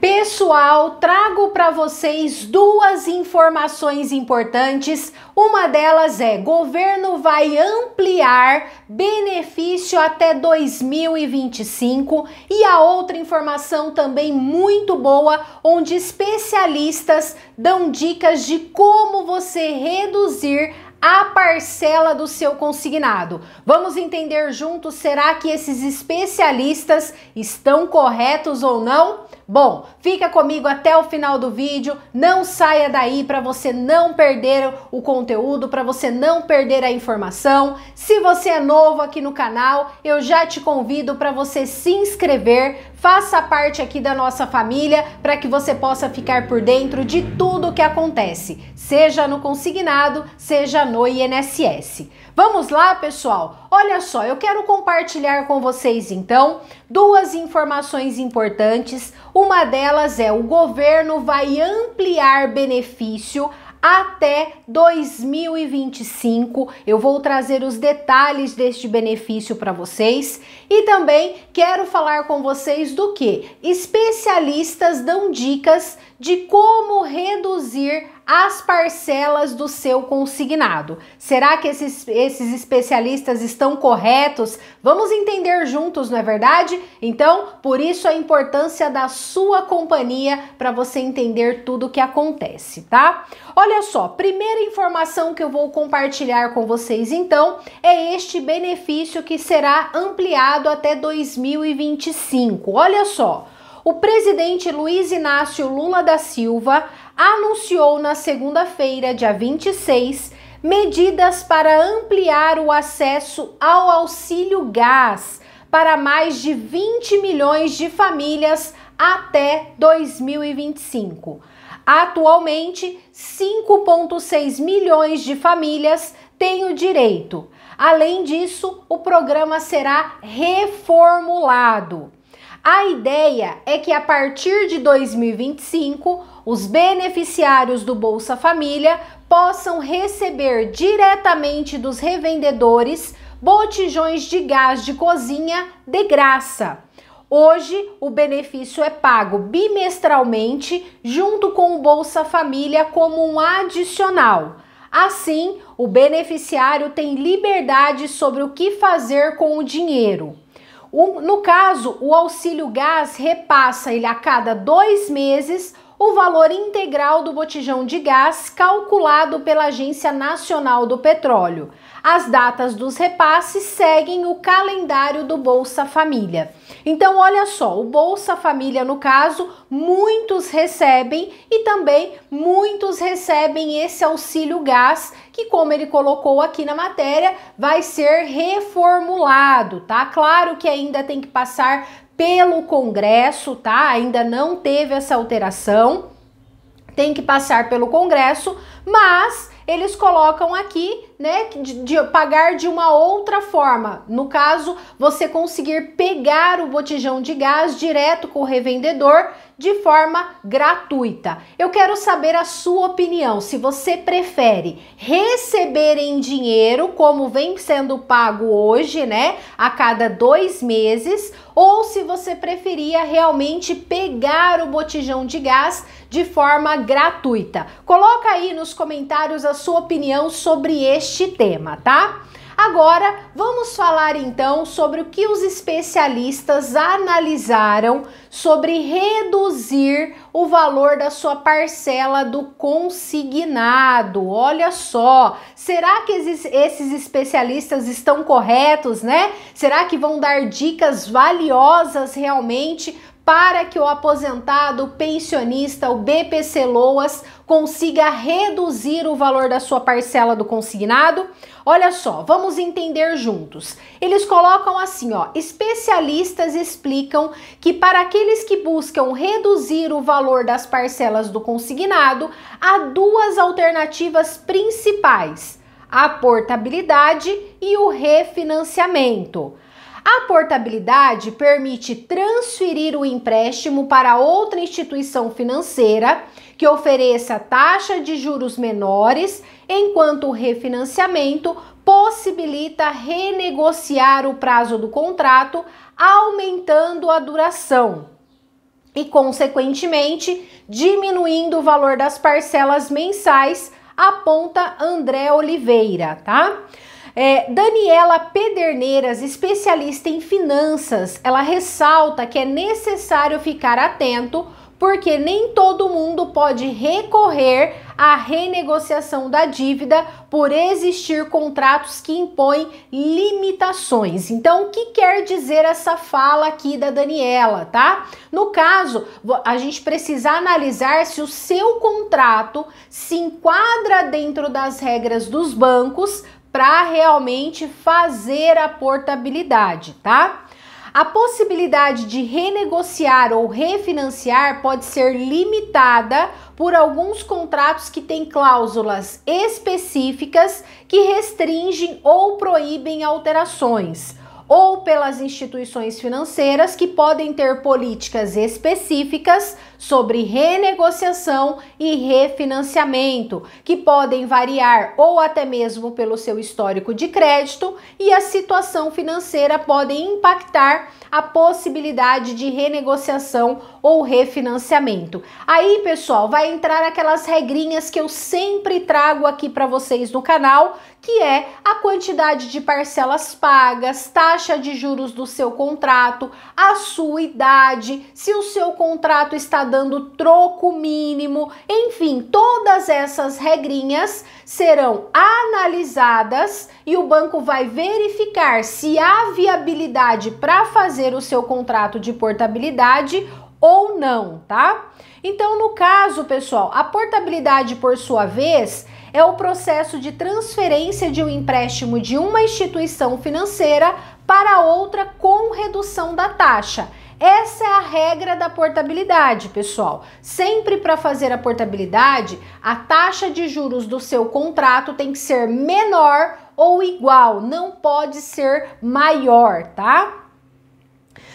Pessoal, trago para vocês duas informações importantes. Uma delas é: governo vai ampliar benefício até 2025, e a outra informação também muito boa, onde especialistas dão dicas de como você reduzir a parcela do seu consignado. Vamos entender juntos será que esses especialistas estão corretos ou não? Bom, fica comigo até o final do vídeo, não saia daí para você não perder o conteúdo, para você não perder a informação. Se você é novo aqui no canal, eu já te convido para você se inscrever, Faça parte aqui da nossa família para que você possa ficar por dentro de tudo o que acontece, seja no consignado, seja no INSS. Vamos lá, pessoal? Olha só, eu quero compartilhar com vocês então duas informações importantes. Uma delas é o governo vai ampliar benefício até 2025. Eu vou trazer os detalhes deste benefício para vocês e também quero falar com vocês do que especialistas dão dicas de como reduzir as parcelas do seu consignado. Será que esses, esses especialistas estão corretos? Vamos entender juntos, não é verdade? Então, por isso a importância da sua companhia para você entender tudo o que acontece, tá? Olha só, primeira informação que eu vou compartilhar com vocês então é este benefício que será ampliado até 2025. Olha só o presidente Luiz Inácio Lula da Silva anunciou na segunda-feira, dia 26, medidas para ampliar o acesso ao auxílio gás para mais de 20 milhões de famílias até 2025. Atualmente, 5,6 milhões de famílias têm o direito. Além disso, o programa será reformulado. A ideia é que a partir de 2025, os beneficiários do Bolsa Família possam receber diretamente dos revendedores botijões de gás de cozinha de graça. Hoje, o benefício é pago bimestralmente junto com o Bolsa Família como um adicional. Assim, o beneficiário tem liberdade sobre o que fazer com o dinheiro. Um, no caso, o auxílio gás repassa ele a cada dois meses o valor integral do botijão de gás calculado pela Agência Nacional do Petróleo. As datas dos repasses seguem o calendário do Bolsa Família. Então, olha só, o Bolsa Família, no caso, muitos recebem e também muitos recebem esse auxílio gás, que, como ele colocou aqui na matéria, vai ser reformulado, tá? Claro que ainda tem que passar pelo Congresso, tá? Ainda não teve essa alteração. Tem que passar pelo Congresso, mas eles colocam aqui, né, de, de, pagar de uma outra forma. No caso, você conseguir pegar o botijão de gás direto com o revendedor de forma gratuita. Eu quero saber a sua opinião, se você prefere receber em dinheiro, como vem sendo pago hoje, né, a cada dois meses, ou se você preferia realmente pegar o botijão de gás de forma gratuita. Coloca aí nos comentários a sua opinião sobre este tema, tá? Agora vamos falar então sobre o que os especialistas analisaram sobre reduzir o valor da sua parcela do consignado. Olha só, será que esses, especialistas estão corretos, né? Será que vão dar dicas valiosas realmente para que o aposentado, pensionista, o BPC Loas consiga reduzir o valor da sua parcela do consignado? Olha só, vamos entender juntos. Eles colocam assim, ó, especialistas explicam que para aqueles que buscam reduzir o valor das parcelas do consignado, há duas alternativas principais: a portabilidade e o refinanciamento. A portabilidade permite transferir o empréstimo para outra instituição financeira que ofereça taxa de juros menores, enquanto o refinanciamento possibilita renegociar o prazo do contrato, aumentando a duração e, consequentemente, diminuindo o valor das parcelas mensais, aponta André Oliveira, tá? É, Daniela Pederneiras, especialista em finanças, ela ressalta que é necessário ficar atento porque nem todo mundo pode recorrer à renegociação da dívida por existir contratos que impõem limitações. Então, o que quer dizer essa fala aqui da Daniela, tá? No caso, a gente precisa analisar se o seu contrato se enquadra dentro das regras dos bancos para realmente fazer a portabilidade, tá? A possibilidade de renegociar ou refinanciar pode ser limitada por alguns contratos que têm cláusulas específicas que restringem ou proíbem alterações ou pelas instituições financeiras que podem ter políticas específicas sobre renegociação e refinanciamento, que podem variar ou até mesmo pelo seu histórico de crédito e a situação financeira podem impactar a possibilidade de renegociação ou refinanciamento. Aí, pessoal, vai entrar aquelas regrinhas que eu sempre trago aqui para vocês no canal, que é quantidade de parcelas pagas, taxa de juros do seu contrato, a sua idade, se o seu contrato está dando troco mínimo, enfim, todas essas regrinhas serão analisadas e o banco vai verificar se há viabilidade para fazer o seu contrato de portabilidade ou não, tá? Então, no caso, pessoal, a portabilidade, por sua vez, é o processo de transferência de um empréstimo de uma instituição financeira para outra com redução da taxa. Essa é a regra da portabilidade, pessoal. Sempre para fazer a portabilidade, a taxa de juros do seu contrato tem que ser menor ou igual, não pode ser maior, tá?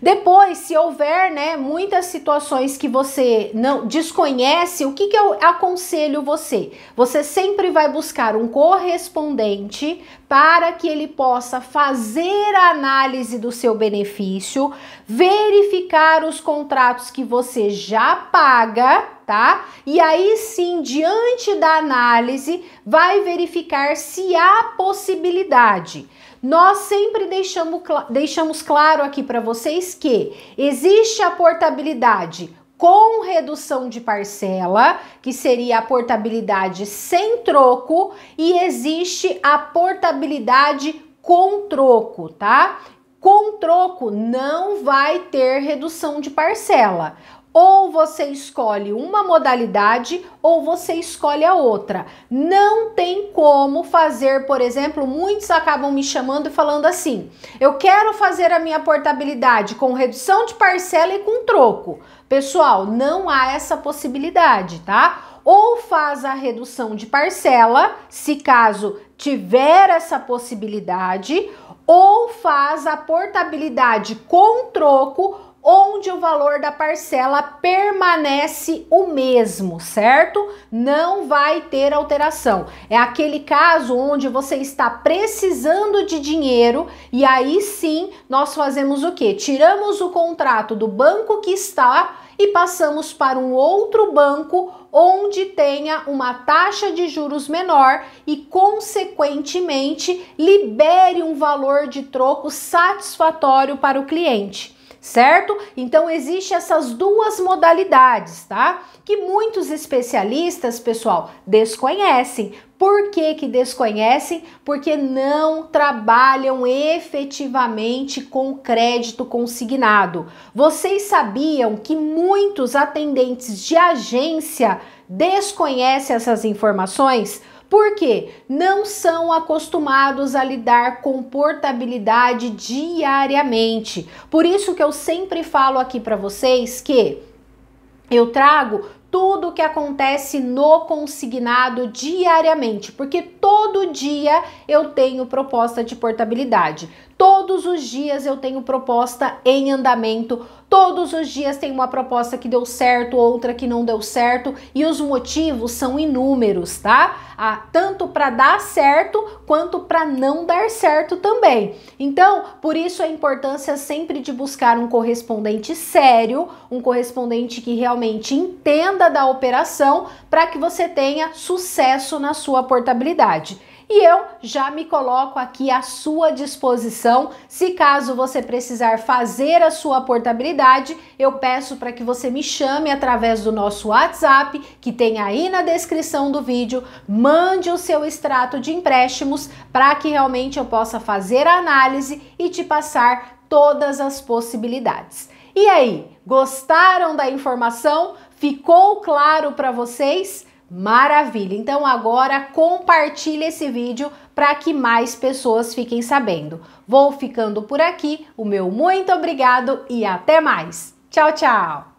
Depois, se houver, né, muitas situações que você não desconhece, o que que eu aconselho você? Você sempre vai buscar um correspondente para que ele possa fazer a análise do seu benefício, verificar os contratos que você já paga, tá? E aí sim, diante da análise, vai verificar se há possibilidade nós sempre deixamos, deixamos claro aqui para vocês que existe a portabilidade com redução de parcela, que seria a portabilidade sem troco, e existe a portabilidade com troco, tá? Com troco não vai ter redução de parcela ou você escolhe uma modalidade ou você escolhe a outra. Não tem como fazer, por exemplo, muitos acabam me chamando e falando assim: eu quero fazer a minha portabilidade com redução de parcela e com troco. Pessoal, não há essa possibilidade, tá? Ou faz a redução de parcela, se caso tiver essa possibilidade, ou faz a portabilidade com troco onde o valor da parcela permanece o mesmo, certo? Não vai ter alteração. É aquele caso onde você está precisando de dinheiro e aí sim nós fazemos o que? Tiramos o contrato do banco que está e passamos para um outro banco onde tenha uma taxa de juros menor e, consequentemente, libere um valor de troco satisfatório para o cliente certo? Então existe essas duas modalidades, tá? Que muitos especialistas, pessoal, desconhecem. Por que, que desconhecem? Porque não trabalham efetivamente com crédito consignado. Vocês sabiam que muitos atendentes de agência desconhecem essas informações? porque não são acostumados a lidar com portabilidade diariamente. Por isso que eu sempre falo aqui para vocês que eu trago tudo o que acontece no consignado diariamente, porque todo dia eu tenho proposta de portabilidade. Todos os dias eu tenho proposta em andamento, todos os dias tem uma proposta que deu certo, outra que não deu certo, e os motivos são inúmeros, tá? Ah, tanto para dar certo quanto para não dar certo também. Então, por isso a importância sempre de buscar um correspondente sério, um correspondente que realmente entenda da operação, para que você tenha sucesso na sua portabilidade e eu já me coloco aqui à sua disposição. Se caso você precisar fazer a sua portabilidade, eu peço para que você me chame através do nosso WhatsApp, que tem aí na descrição do vídeo, mande o seu extrato de empréstimos para que realmente eu possa fazer a análise e te passar todas as possibilidades. E aí, gostaram da informação? Ficou claro para vocês? Maravilha! Então agora compartilhe esse vídeo para que mais pessoas fiquem sabendo. Vou ficando por aqui, o meu muito obrigado e até mais! Tchau, tchau!